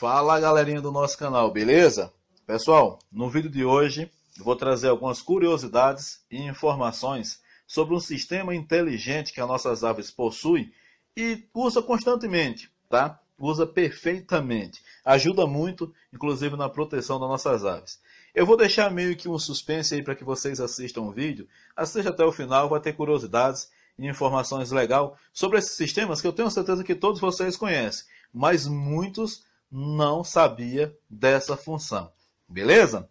Fala galerinha do nosso canal, beleza? Pessoal, no vídeo de hoje vou trazer algumas curiosidades e informações sobre um sistema inteligente que as nossas aves possuem e usa constantemente, tá? Usa perfeitamente. Ajuda muito, inclusive na proteção das nossas aves. Eu vou deixar meio que um suspense aí para que vocês assistam o vídeo. Assista até o final, vai ter curiosidades e informações legal sobre esses sistemas que eu tenho certeza que todos vocês conhecem, mas muitos não sabia dessa função. Beleza?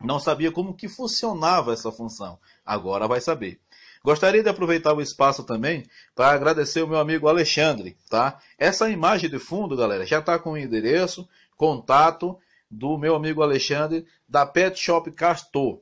Não sabia como que funcionava essa função. Agora vai saber. Gostaria de aproveitar o espaço também para agradecer o meu amigo Alexandre, tá? Essa imagem de fundo, galera, já está com o endereço, contato do meu amigo Alexandre da Pet Shop Castor.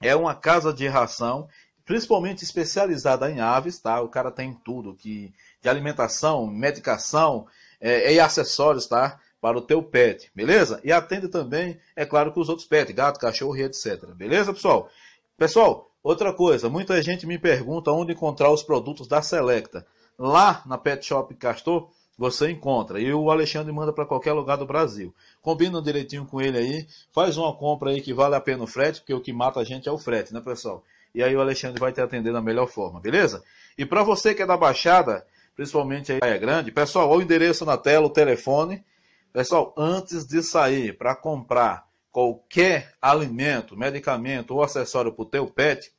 É uma casa de ração, principalmente especializada em aves, tá? O cara tem tudo que de alimentação, medicação é, e acessórios, tá? para o teu pet, beleza? E atende também, é claro, que os outros pets, gato, cachorro e etc. Beleza, pessoal? Pessoal, outra coisa, muita gente me pergunta onde encontrar os produtos da Selecta. Lá na Pet Shop Castor, você encontra. E o Alexandre manda para qualquer lugar do Brasil. Combina direitinho com ele aí, faz uma compra aí que vale a pena o frete, porque o que mata a gente é o frete, né, pessoal? E aí o Alexandre vai te atender da melhor forma, beleza? E para você que é da Baixada, principalmente aí é grande, pessoal, olha o endereço na tela, o telefone Pessoal, antes de sair para comprar qualquer alimento, medicamento ou acessório para o teu pet,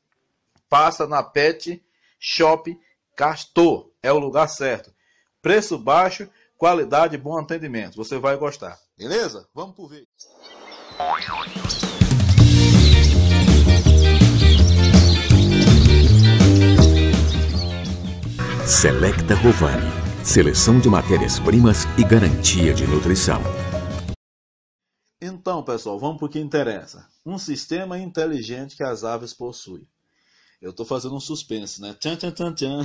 passa na Pet Shop Castor. É o lugar certo. Preço baixo, qualidade, bom atendimento. Você vai gostar. Beleza? Vamos por ver. Selecta Rovani seleção de matérias-primas e garantia de nutrição. Então, pessoal, vamos para o que interessa. Um sistema inteligente que as aves possuem. Eu estou fazendo um suspense, né? Tchan, tchan, tchan, tchan.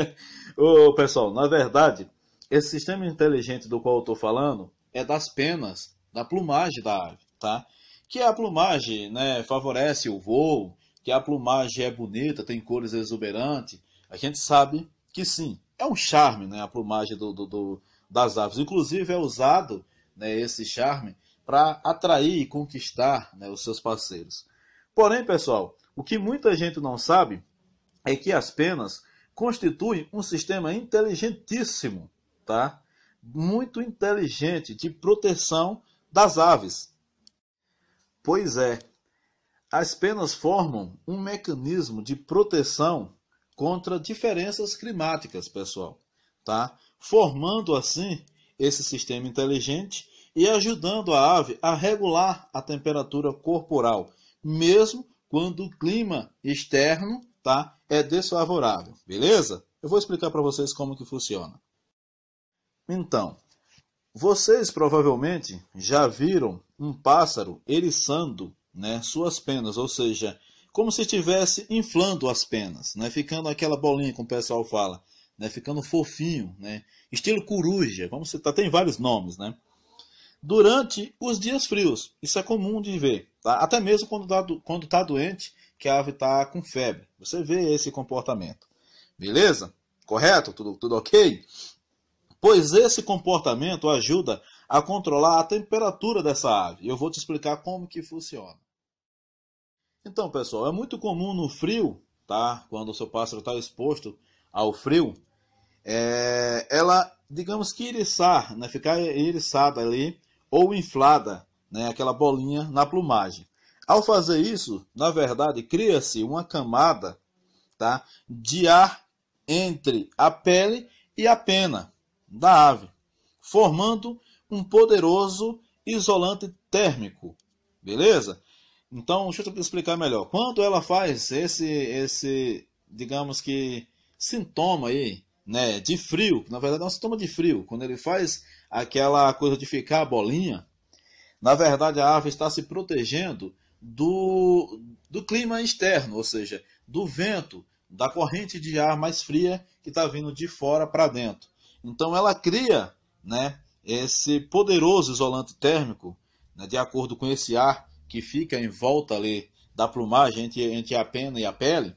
Ô, pessoal, na verdade, esse sistema inteligente do qual eu estou falando é das penas, da plumagem da ave, tá? Que a plumagem né, favorece o voo, que a plumagem é bonita, tem cores exuberantes. A gente sabe que sim, é um charme, né? A plumagem do, do, do das aves. Inclusive é usado né, esse charme para atrair e conquistar né, os seus parceiros. Porém, pessoal, o que muita gente não sabe é que as penas constituem um sistema inteligentíssimo, tá? Muito inteligente de proteção das aves. Pois é, as penas formam um mecanismo de proteção contra diferenças climáticas, pessoal, tá? Formando assim esse sistema inteligente e ajudando a ave a regular a temperatura corporal, mesmo quando o clima externo, tá, é desfavorável, beleza? Eu vou explicar para vocês como que funciona. Então, vocês provavelmente já viram um pássaro eriçando, né, suas penas, ou seja, como se estivesse inflando as penas, né? ficando aquela bolinha, como o pessoal fala, né? ficando fofinho, né? estilo coruja, vamos tá, tem vários nomes. Né? Durante os dias frios, isso é comum de ver, tá? até mesmo quando está quando tá doente, que a ave está com febre, você vê esse comportamento. Beleza? Correto? Tudo, tudo ok? Pois esse comportamento ajuda a controlar a temperatura dessa ave. Eu vou te explicar como que funciona. Então, pessoal, é muito comum no frio, tá? Quando o seu pássaro está exposto ao frio, é... ela, digamos que iriçar, né? Ficar iriçada ali ou inflada, né? Aquela bolinha na plumagem. Ao fazer isso, na verdade, cria-se uma camada, tá? De ar entre a pele e a pena da ave, formando um poderoso isolante térmico, beleza? Então, deixa eu explicar melhor. Quando ela faz esse, esse digamos que, sintoma aí, né, de frio, na verdade é um sintoma de frio, quando ele faz aquela coisa de ficar a bolinha, na verdade a ave está se protegendo do, do clima externo, ou seja, do vento, da corrente de ar mais fria que está vindo de fora para dentro. Então ela cria né, esse poderoso isolante térmico, né, de acordo com esse ar que fica em volta ali da plumagem, entre, entre a pena e a pele,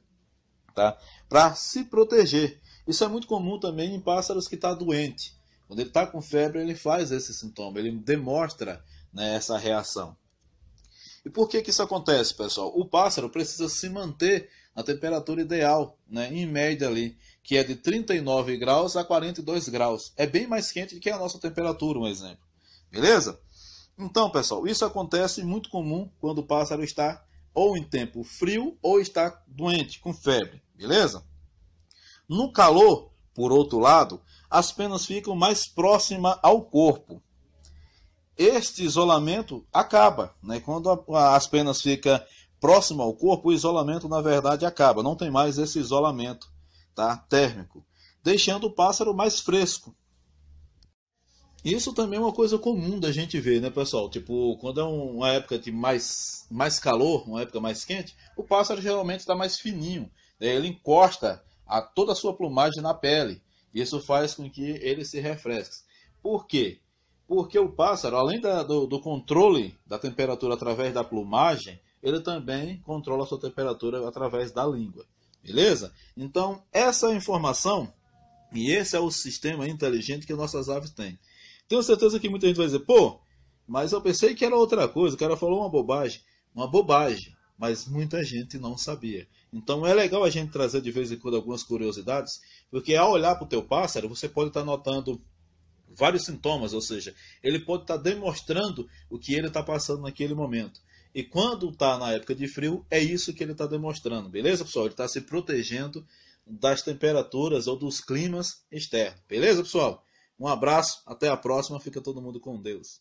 tá? para se proteger. Isso é muito comum também em pássaros que está doente. Quando ele está com febre, ele faz esse sintoma, ele demonstra né, essa reação. E por que, que isso acontece, pessoal? O pássaro precisa se manter na temperatura ideal, né, em média ali, que é de 39 graus a 42 graus. É bem mais quente do que a nossa temperatura, um exemplo. Beleza? Então, pessoal, isso acontece muito comum quando o pássaro está ou em tempo frio ou está doente, com febre, beleza? No calor, por outro lado, as penas ficam mais próximas ao corpo. Este isolamento acaba, né? Quando a, as penas ficam próximas ao corpo, o isolamento na verdade acaba, não tem mais esse isolamento, tá? Térmico, deixando o pássaro mais fresco, isso também é uma coisa comum da gente ver, né, pessoal? Tipo, quando é uma época de mais, mais calor, uma época mais quente, o pássaro geralmente está mais fininho. Né? Ele encosta a toda a sua plumagem na pele. Isso faz com que ele se refresque. Por quê? Porque o pássaro, além da, do, do controle da temperatura através da plumagem, ele também controla a sua temperatura através da língua. Beleza? Então, essa é a informação e esse é o sistema inteligente que nossas aves têm. Tenho certeza que muita gente vai dizer, pô, mas eu pensei que era outra coisa, o cara falou uma bobagem. Uma bobagem, mas muita gente não sabia. Então é legal a gente trazer de vez em quando algumas curiosidades, porque ao olhar para o teu pássaro, você pode estar tá notando vários sintomas, ou seja, ele pode estar tá demonstrando o que ele está passando naquele momento. E quando está na época de frio, é isso que ele está demonstrando, beleza, pessoal? Ele está se protegendo das temperaturas ou dos climas externos, beleza, pessoal? Um abraço, até a próxima, fica todo mundo com Deus.